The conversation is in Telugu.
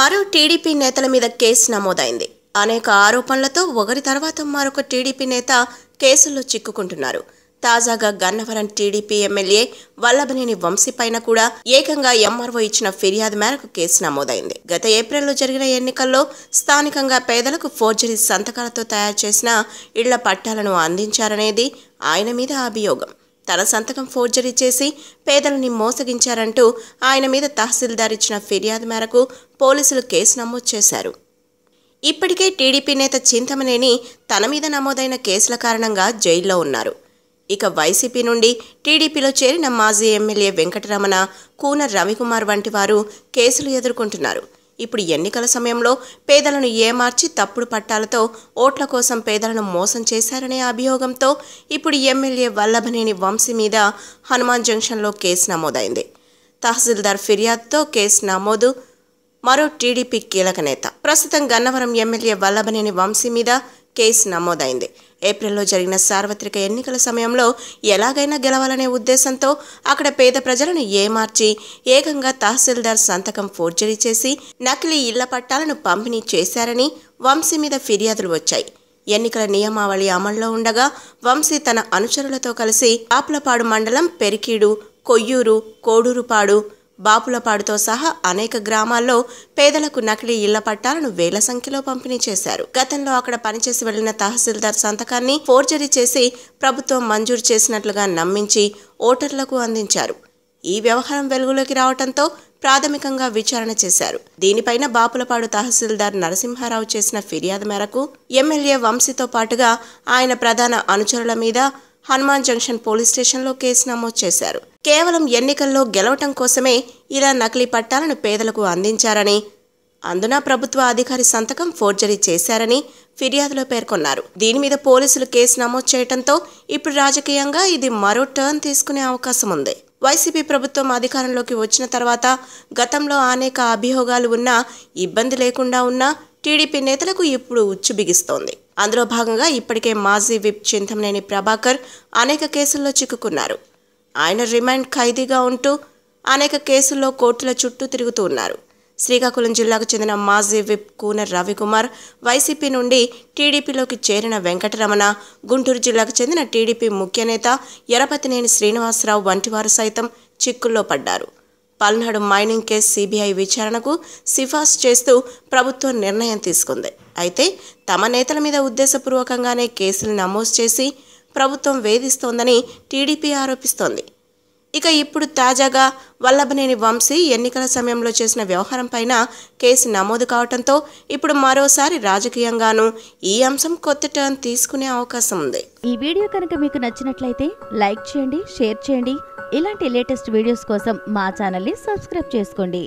మరో టీడీపీ నేతల మీద కేసు నమోదైంది అనేక ఆరోపణలతో ఒకరి తర్వాత మరొక టీడీపీ నేత కేసుల్లో చిక్కుకుంటున్నారు తాజాగా గన్నవరం టీడీపీ ఎమ్మెల్యే వల్లభనేని వంశీ పైన కూడా ఏకంగా ఎంఆర్ఓ ఇచ్చిన ఫిర్యాదు మేరకు కేసు నమోదైంది గత ఏప్రిల్లో జరిగిన ఎన్నికల్లో స్థానికంగా పేదలకు ఫోర్జరీ సంతకాలతో తయారు చేసిన ఇళ్ల పట్టాలను అందించారనేది ఆయన మీద అభియోగం తన సంతకం ఫోర్జరీ చేసి పేదలని మోసగించారంటూ ఆయన మీద తహసీల్దార్ ఇచ్చిన ఫిర్యాదు మేరకు పోలీసులు కేసు నమోదు చేశారు ఇప్పటికే టీడీపీ నేత చింతమనేని తన మీద నమోదైన కేసుల కారణంగా జైల్లో ఉన్నారు ఇక వైసీపీ నుండి టీడీపీలో చేరిన మాజీ ఎమ్మెల్యే వెంకటరమణ కూన రవికుమార్ వంటి వారు కేసులు ఎదుర్కొంటున్నారు ఇప్పుడు ఎన్నికల సమయంలో పేదలను ఏమార్చి తప్పుడు పట్టాలతో ఓట్ల కోసం పేదలను మోసం చేశారనే అభియోగంతో ఇప్పుడు ఎమ్మెల్యే వల్లభనేని వంశీ మీద హనుమాన్ జంక్షన్లో కేసు నమోదైంది తహసీల్దార్ ఫిర్యాదుతో కేసు నమోదు మరో టీడీపీ కీలక నేత ప్రస్తుతం గన్నవరం ఎమ్మెల్యే వల్లభనేని వంశీ మీద కేసు నమోదైంది ఏప్రిల్లో జరిగిన సార్వత్రిక ఎన్నికల సమయంలో ఎలాగైనా గెలవాలనే ఉద్దేశంతో అక్కడ పేద ప్రజలను ఏమార్చి ఏకంగా తహసీల్దార్ సంతకం ఫోర్జరీ చేసి నకిలీ ఇళ్ల పట్టాలను పంపిణీ చేశారని వంశీ మీద ఫిర్యాదులు వచ్చాయి ఎన్నికల నియమావళి అమల్లో ఉండగా వంశీ తన అనుచరులతో కలిసి ఆప్లపాడు మండలం పెరికీడు కొయ్యూరు కోడూరుపాడు బాపులపాడుతో సహా అనేక గ్రామాల్లో పేదలకు నకిలీ ఇళ్ల పట్టాలను వేల సంఖ్యలో పంపిణీ చేశారు గతంలో అక్కడ పనిచేసి వెళ్లిన తహసీల్దార్ సంతకాన్ని ఫోర్జరీ చేసి ప్రభుత్వం మంజూరు చేసినట్లుగా నమ్మించి ఓటర్లకు అందించారు ఈ వ్యవహారం వెలుగులోకి రావడంతో ప్రాథమికంగా విచారణ చేశారు దీనిపైన బాపులపాడు తహసీల్దార్ నరసింహారావు చేసిన ఫిర్యాదు మేరకు ఎమ్మెల్యే వంశీతో పాటుగా ఆయన ప్రధాన అనుచరుల మీద హనుమాన్ జంక్షన్ పోలీస్ స్టేషన్లో కేసు నమోదు చేశారు కేవలం ఎన్నికల్లో గెలవటం కోసమే ఇలా నకిలీ పట్టాలను పేదలకు అందించారని అందున ప్రభుత్వ అధికారి సంతకం ఫోర్జరీ చేశారని ఫిర్యాదులో పేర్కొన్నారు దీని మీద పోలీసులు కేసు నమోదు చేయడంతో ఇప్పుడు రాజకీయంగా ఇది మరో టర్న్ తీసుకునే అవకాశం ఉంది వైసీపీ ప్రభుత్వం అధికారంలోకి వచ్చిన తర్వాత గతంలో అనేక అభియోగాలు ఉన్నా ఇబ్బంది లేకుండా ఉన్నా టీడీపీ నేతలకు ఇప్పుడు ఉచ్చు బిగిస్తోంది అందులో భాగంగా ఇప్పటికే మాజీ విప్ చింతమనేని ప్రభాకర్ అనేక కేసుల్లో చిక్కుకున్నారు ఆయన రిమాండ్ ఖైదీగా ఉంటూ అనేక కేసుల్లో కోర్టుల చుట్టూ తిరుగుతూ ఉన్నారు శ్రీకాకుళం జిల్లాకు చెందిన మాజీ విప్ కూనర్ రవికుమార్ వైసీపీ నుండి టీడీపీలోకి చేరిన వెంకటరమణ గుంటూరు జిల్లాకు చెందిన టీడీపీ ముఖ్యనేత ఎరపతినేని శ్రీనివాసరావు వంటివారు సైతం చిక్కుల్లో పడ్డారు పల్నాడు మైనింగ్ కేసు సిబిఐ విచారణకు సిఫార్సు చేస్తూ ప్రభుత్వం నిర్ణయం తీసుకుంది అయితే తమ నేతల మీద ఉద్దేశపూర్వకంగానే కేసులు నమోదు చేసి ప్రభుత్వం వేధిస్తోందని టీడీపీ ఆరోపిస్తోంది ఇక ఇప్పుడు తాజాగా వల్లభనేని వంశీ ఎన్నికల సమయంలో చేసిన వ్యవహారంపైన కేసు నమోదు కావడంతో ఇప్పుడు మరోసారి రాజకీయంగానూ ఈ అంశం కొత్త టర్న్ తీసుకునే అవకాశం ఉంది ఈ వీడియో కనుక మీకు నచ్చినట్లయితే లైక్ చేయండి షేర్ చేయండి ఇలాంటి లేటెస్ట్ వీడియోస్ కోసం మా ఛానల్ని సబ్స్క్రైబ్ చేసుకోండి